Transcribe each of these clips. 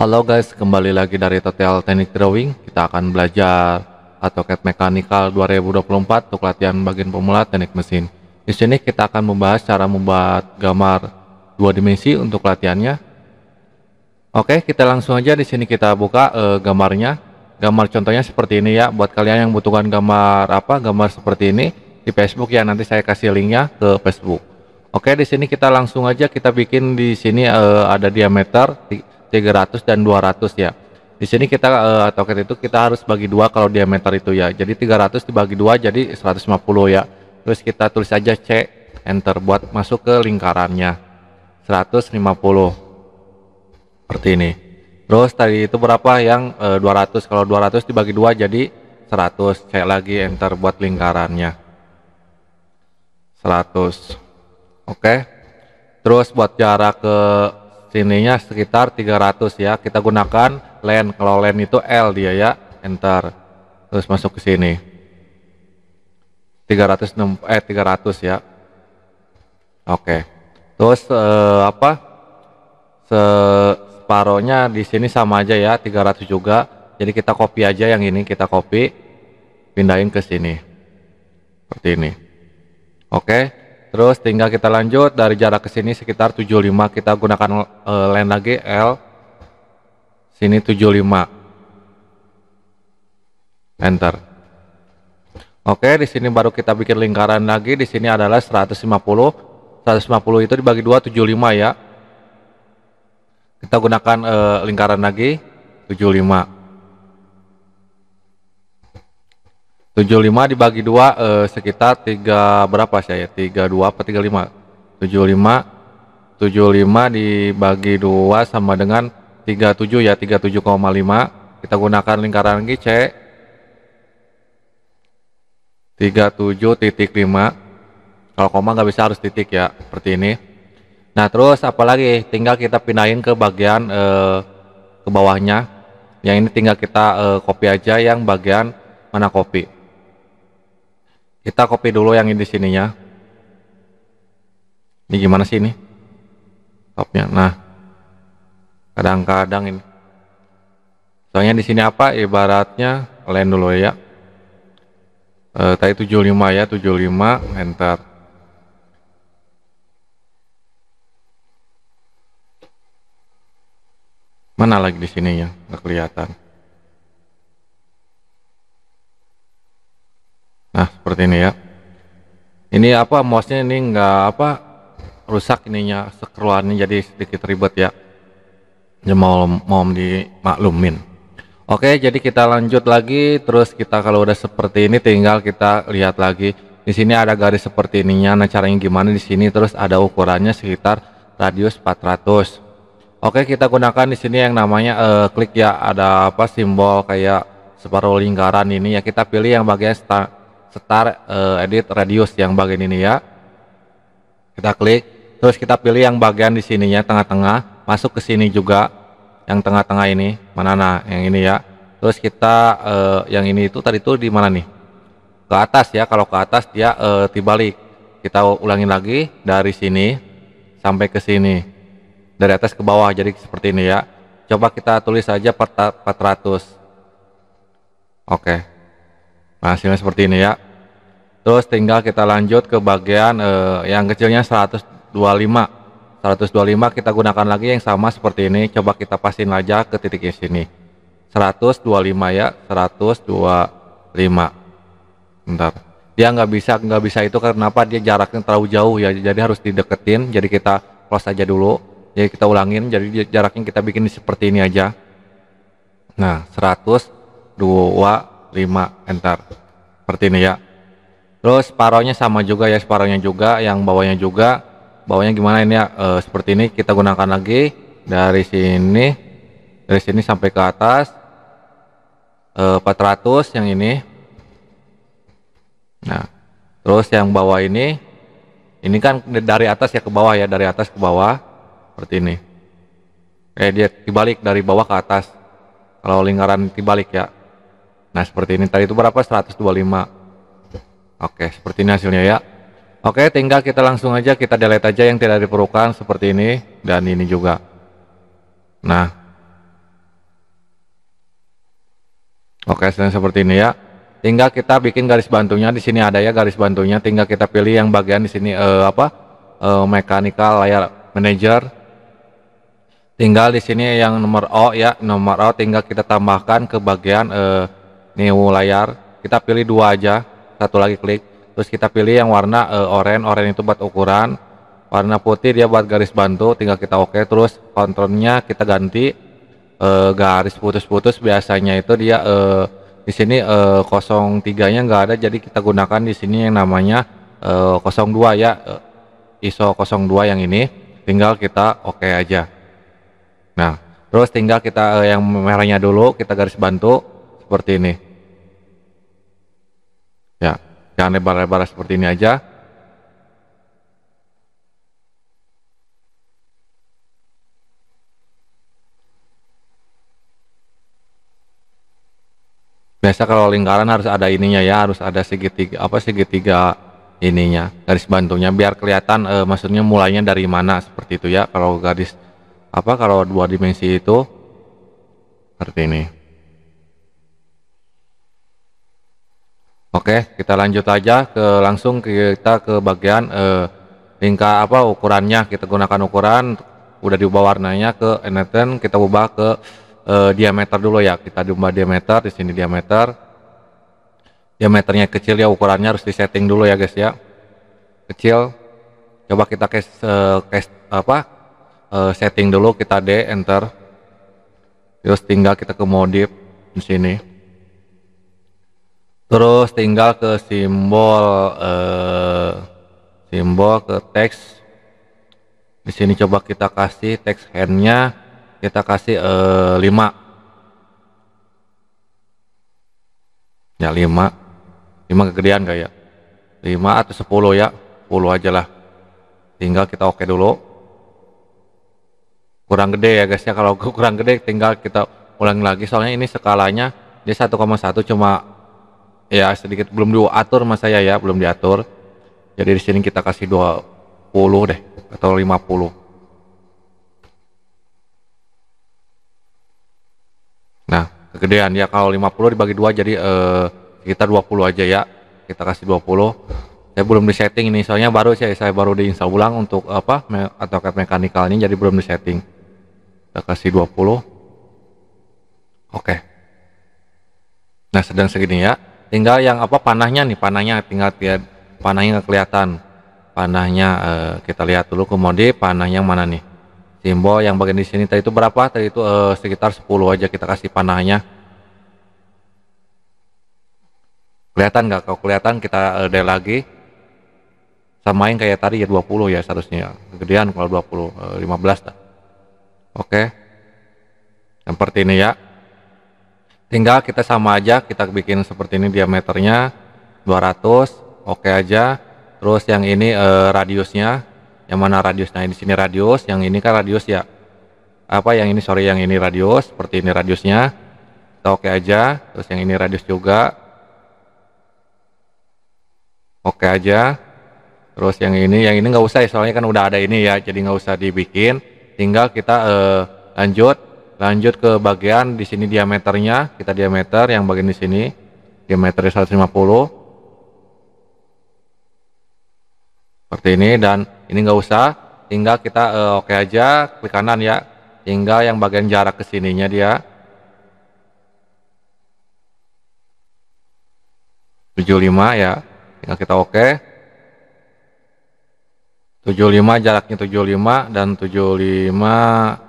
Halo guys, kembali lagi dari Total teknik drawing. Kita akan belajar AutoCAD Mechanical 2024 untuk latihan bagian pemula teknik mesin. Di sini kita akan membahas cara membuat gambar dua dimensi untuk latihannya. Oke, kita langsung aja di sini kita buka uh, gambarnya. Gambar contohnya seperti ini ya. Buat kalian yang butuhkan gambar apa, gambar seperti ini di Facebook ya. Nanti saya kasih linknya ke Facebook. Oke, di sini kita langsung aja kita bikin di sini uh, ada diameter 300 dan 200 ya di sini kita uh, eh, token itu kita harus bagi dua kalau diameter itu ya jadi 300 dibagi dua jadi 150 ya terus kita tulis aja C enter buat masuk ke lingkarannya 150 seperti ini terus tadi itu berapa yang e, eh, 200 kalau 200 dibagi dua jadi 100 C lagi enter buat lingkarannya 100 oke okay. terus buat jarak ke sininya sekitar 300 ya kita gunakan len kalau len itu L dia ya enter terus masuk ke sini 300 eh 300 ya oke terus eh, apa separohnya di sini sama aja ya 300 juga jadi kita copy aja yang ini kita copy pindahin ke sini seperti ini oke Terus tinggal kita lanjut dari jarak ke sini sekitar 75 kita gunakan uh, eh, len lagi L. Sini 75. Enter. Oke, di sini baru kita bikin lingkaran lagi. Di sini adalah 150. 150 itu dibagi 2 75 ya. Kita gunakan uh, lingkaran lagi 75. 75 dibagi 2 eh, sekitar 3 berapa saya? 32 apa 35? 75 75 dibagi 2 sama dengan 37 ya 37,5 kita gunakan lingkaran lagi C 37 titik 5 kalau koma nggak bisa harus titik ya seperti ini nah terus apalagi tinggal kita pindahin ke bagian eh, ke bawahnya yang ini tinggal kita eh, copy aja yang bagian mana copy kita copy dulu yang di sininya. Ini gimana sih ini? Topnya. Nah, kadang-kadang ini. Soalnya di sini apa? Ibaratnya lain dulu ya. E, tadi 75 ya, 75 enter. Mana lagi di sininya? Nggak kelihatan. Nah, seperti ini ya. Ini apa mouse ini nggak apa rusak ininya sekeluarnya jadi sedikit ribet ya. Ya mau mau dimaklumin. Oke, jadi kita lanjut lagi terus kita kalau udah seperti ini tinggal kita lihat lagi. Di sini ada garis seperti ininya. Nah, caranya gimana di sini terus ada ukurannya sekitar radius 400. Oke, kita gunakan di sini yang namanya uh, klik ya ada apa simbol kayak separuh lingkaran ini ya kita pilih yang bagian setar uh, edit radius yang bagian ini ya kita klik terus kita pilih yang bagian di sininya tengah-tengah masuk ke sini juga yang tengah-tengah ini mana nah yang ini ya terus kita uh, yang ini itu tadi itu di mana nih ke atas ya kalau ke atas dia uh, eh, dibalik kita ulangi lagi dari sini sampai ke sini dari atas ke bawah jadi seperti ini ya coba kita tulis saja 400 oke okay. Nah, hasilnya seperti ini ya. Terus tinggal kita lanjut ke bagian eh, yang kecilnya 125. 125 kita gunakan lagi yang sama seperti ini. Coba kita pasin aja ke titik yang sini. 125 ya, 125. Bentar. Dia nggak bisa nggak bisa itu karena apa? dia jaraknya terlalu jauh ya. Jadi harus dideketin. Jadi kita close aja dulu. Jadi kita ulangin. Jadi jaraknya kita bikin seperti ini aja. Nah, 125 5 enter seperti ini ya terus separohnya sama juga ya separohnya juga yang bawahnya juga bawahnya gimana ini ya e, seperti ini kita gunakan lagi dari sini dari sini sampai ke atas e, eh, 400 yang ini nah terus yang bawah ini ini kan dari atas ya ke bawah ya dari atas ke bawah seperti ini eh dia dibalik dari bawah ke atas kalau lingkaran dibalik ya Nah, seperti ini tadi itu berapa? 125. Oke, seperti ini hasilnya ya. Oke, tinggal kita langsung aja kita delete aja yang tidak diperlukan seperti ini dan ini juga. Nah. Oke, seperti ini ya. Tinggal kita bikin garis bantunya di sini ada ya garis bantunya, tinggal kita pilih yang bagian di sini eh, apa? Eh, mechanical layar manager tinggal di sini yang nomor O ya nomor O tinggal kita tambahkan ke bagian eh, new layar kita pilih dua aja satu lagi klik terus kita pilih yang warna uh, oranye oranye itu buat ukuran warna putih dia buat garis bantu tinggal kita oke okay. terus kontrolnya kita ganti e, garis putus-putus biasanya itu dia e, di sini e, 03 nya nggak ada jadi kita gunakan di sini yang namanya e, 02 ya iso ISO 02 yang ini tinggal kita oke okay aja nah terus tinggal kita e, yang merahnya dulu kita garis bantu seperti ini. Ya, jangan lebar-lebar seperti ini aja. Biasa kalau lingkaran harus ada ininya ya, harus ada segitiga apa segitiga ininya, garis bantunya biar kelihatan e, maksudnya mulainya dari mana seperti itu ya. Kalau garis apa kalau dua dimensi itu seperti ini. Oke, kita lanjut aja ke langsung kita ke bagian eh, lingkar apa ukurannya. Kita gunakan ukuran udah diubah warnanya ke eneten, kita ubah ke eh, diameter dulu ya. Kita diubah diameter di sini diameter. Diameternya kecil ya, ukurannya harus di setting dulu ya guys ya. Kecil. Coba kita case, eh, case apa? Eh, setting dulu kita D enter. Terus tinggal kita ke modif di sini terus tinggal ke simbol eh, simbol ke teks di sini coba kita kasih teks handnya kita kasih eh, 5 ya 5 5 kegedean gak ya 5 atau 10 ya 10 aja lah tinggal kita oke okay dulu kurang gede ya guys ya kalau kurang gede tinggal kita ulangi lagi soalnya ini skalanya dia 1,1 cuma ya sedikit belum diatur mas saya ya belum diatur jadi di sini kita kasih 20 deh atau 50 nah kegedean ya kalau 50 dibagi dua jadi eh, kita 20 aja ya kita kasih 20 saya belum di setting ini soalnya baru saya saya baru diinstal ulang untuk apa me, atau ini jadi belum di setting. kita kasih 20 oke okay. nah sedang segini ya tinggal yang apa panahnya nih panahnya tinggal dia panahnya kelihatan panahnya eh, kita lihat dulu kemudian panahnya yang mana nih simbol yang bagian di sini tadi itu berapa tadi itu eh, sekitar 10 aja kita kasih panahnya kelihatan nggak kalau kelihatan kita eh, lagi samain kayak tadi ya 20 ya seharusnya kegedean kalau 20 eh, 15 dah oke seperti ini ya tinggal kita sama aja kita bikin seperti ini diameternya 200 oke okay aja terus yang ini eh, radiusnya yang mana radiusnya di sini radius yang ini kan radius ya apa yang ini sorry yang ini radius seperti ini radiusnya oke okay aja terus yang ini radius juga oke okay aja terus yang ini yang ini nggak usah ya soalnya kan udah ada ini ya jadi nggak usah dibikin tinggal kita eh, lanjut lanjut ke bagian di sini diameternya kita diameter yang bagian di sini diameter 150 seperti ini dan ini nggak usah tinggal kita uh, oke okay aja klik kanan ya tinggal yang bagian jarak ke sininya dia 75 ya tinggal kita oke okay. 75 jaraknya 75 dan 75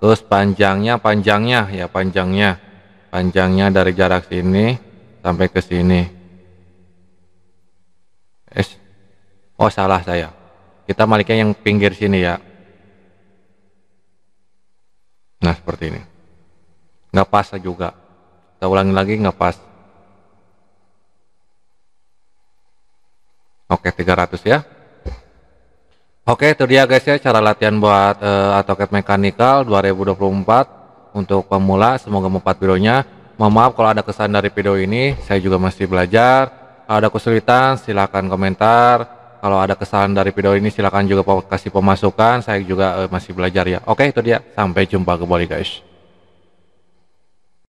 terus panjangnya panjangnya ya panjangnya panjangnya dari jarak sini sampai ke sini es oh salah saya kita maliknya yang pinggir sini ya nah seperti ini nggak pas juga kita ulangi lagi nggak pas oke 300 ya Oke, itu dia guys ya cara latihan buat uh, AutoCAD Mechanical 2024 untuk pemula. Semoga mempat videonya. Mohon maaf kalau ada kesan dari video ini, saya juga masih belajar. Kalau ada kesulitan, silahkan komentar. Kalau ada kesan dari video ini, silahkan juga kasih pemasukan. Saya juga uh, masih belajar ya. Oke, itu dia. Sampai jumpa kembali guys.